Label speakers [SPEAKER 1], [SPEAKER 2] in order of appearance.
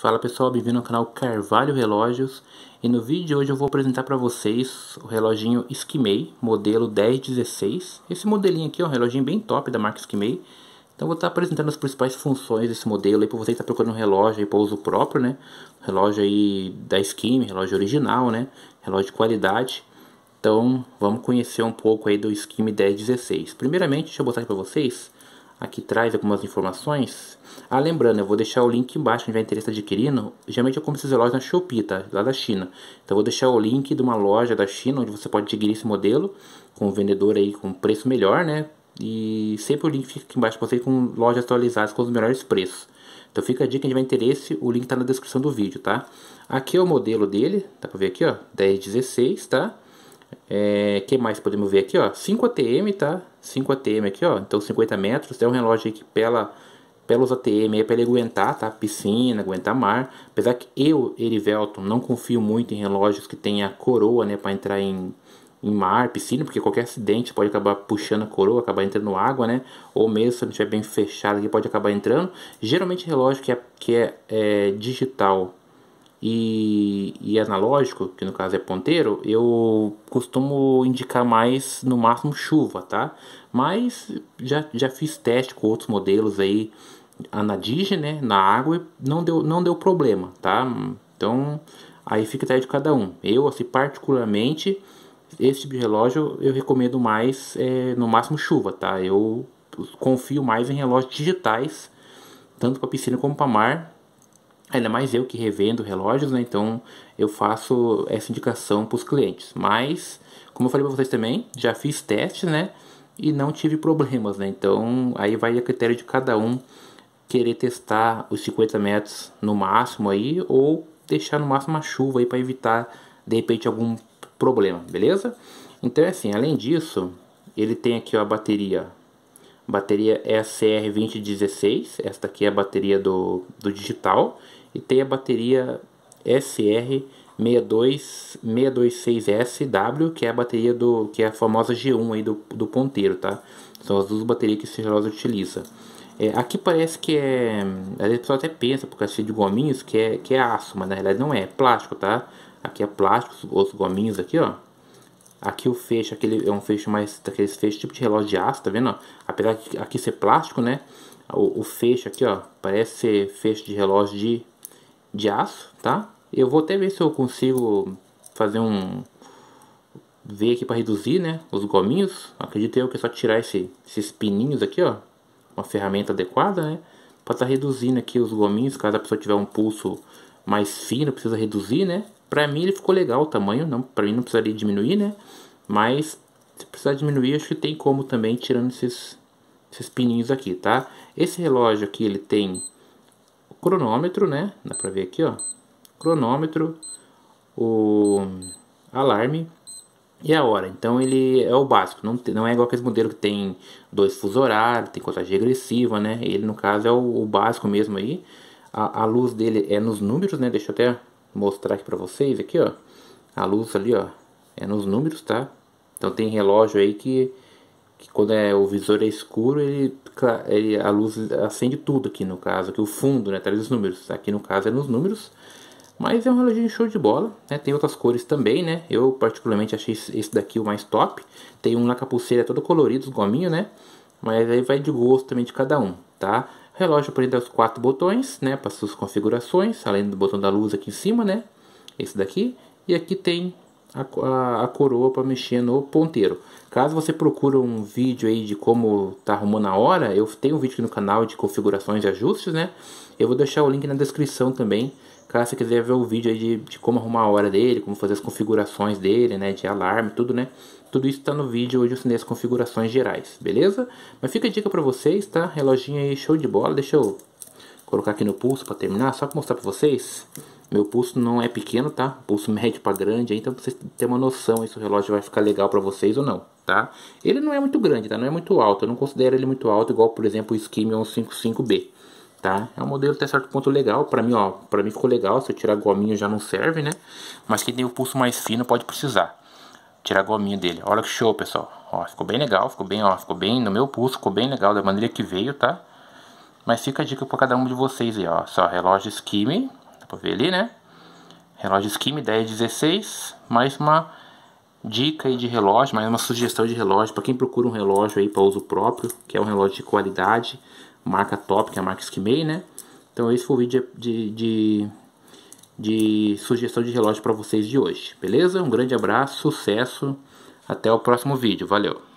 [SPEAKER 1] Fala pessoal, bem-vindo ao canal Carvalho Relógios e no vídeo de hoje eu vou apresentar para vocês o reloginho Skimei, modelo 1016. Esse modelinho aqui é um reloginho bem top da marca Skimei. Então vou estar apresentando as principais funções desse modelo aí para você que está procurando um relógio aí para uso próprio, né? Relógio aí da Skimei, relógio original, né? Relógio de qualidade. Então vamos conhecer um pouco aí do Skimei 1016. Primeiramente, deixa eu botar aqui para vocês aqui traz algumas informações. Ah, lembrando, eu vou deixar o link embaixo, quem tiver interesse adquirindo. Geralmente eu compro esses relógios na Shopee, tá? Lá da China. Então eu vou deixar o link de uma loja da China, onde você pode adquirir esse modelo, com o um vendedor aí com preço melhor, né? E sempre o link fica aqui embaixo para você, com lojas atualizadas com os melhores preços. Então fica a dica, quem tiver interesse, o link está na descrição do vídeo, tá? Aqui é o modelo dele, dá para ver aqui, ó, 1016, tá? É, que mais podemos ver aqui, ó? 5 ATM, tá? 5 ATM aqui, ó. Então 50 metros. É um relógio que pela pelos ATM é para ele aguentar, tá? Piscina, aguentar mar. Apesar que eu, Erivelton, não confio muito em relógios que tenha coroa, né, para entrar em, em mar, piscina, porque qualquer acidente pode acabar puxando a coroa, acabar entrando água, né? Ou mesmo se não estiver bem fechado aqui, pode acabar entrando. Geralmente relógio que é, que é, é digital e, e, é analógico, que no caso é ponteiro, eu costumo indicar mais no máximo chuva, tá? Mas já, já fiz teste com outros modelos aí na né? Na água não deu, não deu problema, tá? Então aí fica atrás de cada um. Eu, assim, particularmente, esse tipo de relógio eu recomendo mais é, no máximo chuva, tá? Eu confio mais em relógios digitais, tanto para piscina como para mar, Ainda mais eu que revendo relógios, né? Então eu faço essa indicação para os clientes. Mas, como eu falei para vocês também, já fiz testes, né? E não tive problemas, né? Então aí vai a critério de cada um querer testar os 50 metros no máximo aí ou deixar no máximo a chuva aí para evitar de repente algum problema, beleza? Então é assim, além disso, ele tem aqui ó, a bateria. Bateria é a CR2016, esta aqui é a bateria do, do digital e tem a bateria sr 626 sw que é a bateria do que é a famosa G1 aí do, do ponteiro, tá? São as duas baterias que esse relógio utiliza. É, aqui parece que é. Às vezes a pessoa até pensa, por causa de gominhos, que é, que é aço, mas na realidade não é, é plástico, tá? Aqui é plástico, os, os gominhos aqui, ó. Aqui o fecho, aquele é um fecho mais daqueles fechos tipo de relógio de aço, tá vendo? Ó? Apesar de aqui ser plástico, né? O, o fecho aqui, ó, parece ser fecho de relógio de de aço, tá? Eu vou até ver se eu consigo fazer um... Ver aqui para reduzir, né? Os gominhos. Acredito eu que é só tirar esse, esses pininhos aqui, ó. Uma ferramenta adequada, né? Para estar tá reduzindo aqui os gominhos. Caso a pessoa tiver um pulso mais fino, precisa reduzir, né? Para mim ele ficou legal o tamanho. Não, para mim não precisaria diminuir, né? Mas se precisar diminuir, acho que tem como também tirando esses, esses pininhos aqui, tá? Esse relógio aqui, ele tem cronômetro, né? Dá pra ver aqui, ó. Cronômetro, o alarme e a hora. Então ele é o básico, não, não é igual aqueles modelos que tem dois fuso horário, tem contagem regressiva, né? Ele no caso é o, o básico mesmo aí. A, a, luz dele é nos números, né? Deixa eu até mostrar aqui para vocês aqui, ó. A luz ali, ó, é nos números, tá? Então tem relógio aí que que quando é, o visor é escuro, ele, ele, a luz acende tudo aqui no caso, aqui o fundo, né, traz os números. Aqui no caso é nos números, mas é um reloginho show de bola, né? Tem outras cores também, né? Eu particularmente achei esse daqui o mais top. Tem um na capuceira todo colorido, os gominho né? Mas aí vai de gosto também de cada um, tá? Relógio prende os quatro botões, né? Para suas configurações, além do botão da luz aqui em cima, né? Esse daqui. E aqui tem a, a, a coroa para mexer no ponteiro. Caso você procure um vídeo aí de como tá arrumando a hora, eu tenho um vídeo aqui no canal de configurações e ajustes, né? Eu vou deixar o link na descrição também, caso você quiser ver o vídeo aí de, de como arrumar a hora dele, como fazer as configurações dele, né? De alarme, tudo, né? Tudo isso está no vídeo hoje eu ensinei as configurações gerais, beleza? Mas fica a dica para vocês, tá? Reloginho aí show de bola, deixa eu colocar aqui no pulso para terminar, só para mostrar para vocês. Meu pulso não é pequeno, tá? Pulso médio para grande, então pra vocês terem uma noção se o relógio vai ficar legal para vocês ou não, tá? Ele não é muito grande, tá? Não é muito alto, eu não considero ele muito alto, igual, por exemplo, o Skime 155 b tá? É um modelo até certo ponto legal, para mim, ó, para mim ficou legal, se eu tirar gominho já não serve, né? Mas quem tem o pulso mais fino pode precisar tirar a gominha dele. Olha que show, pessoal. Ó, ficou bem legal, ficou bem, ó, ficou bem no meu pulso, ficou bem legal da maneira que veio, tá? Mas fica a dica para cada um de vocês aí, ó. Só relógio Skime para ver ali, né? Relógio Skimi 1016, mais uma dica aí de relógio, mais uma sugestão de relógio para quem procura um relógio aí para uso próprio, que é um relógio de qualidade, marca top, que é a marca Skimei, né? Então esse foi o vídeo de, de, de sugestão de relógio para vocês de hoje, beleza? Um grande abraço, sucesso, até o próximo vídeo, valeu!